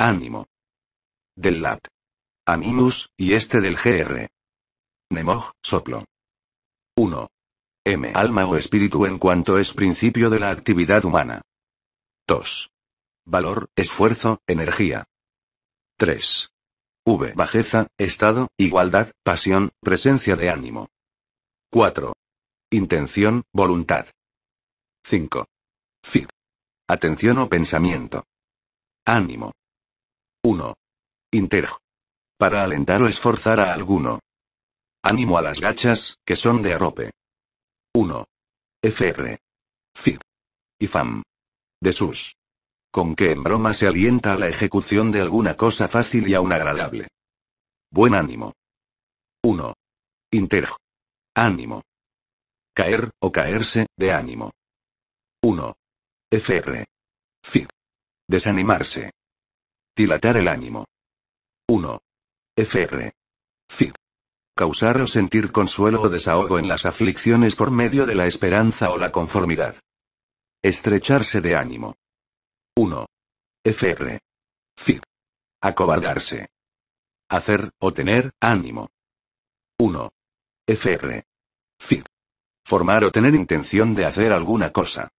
Ánimo. Del lat. Animus, y este del GR. Nemoj, soplo. 1. M. Alma o espíritu en cuanto es principio de la actividad humana. 2. Valor, esfuerzo, energía. 3. V. Bajeza, estado, igualdad, pasión, presencia de ánimo. 4. Intención, voluntad. 5. Fig. Atención o pensamiento. Ánimo. 1. Interj. Para alentar o esforzar a alguno. Ánimo a las gachas, que son de arrope. 1. FR. FID. Y FAM. De sus. Con que en broma se alienta a la ejecución de alguna cosa fácil y aún agradable. Buen ánimo. 1. Interj. Ánimo. Caer, o caerse, de ánimo. 1. FR. FID. Desanimarse. Dilatar el ánimo. 1. Fr. fig Causar o sentir consuelo o desahogo en las aflicciones por medio de la esperanza o la conformidad. Estrecharse de ánimo. 1. Fr. fig Acobardarse. Hacer o tener ánimo. 1. Fr. Fic. Formar o tener intención de hacer alguna cosa.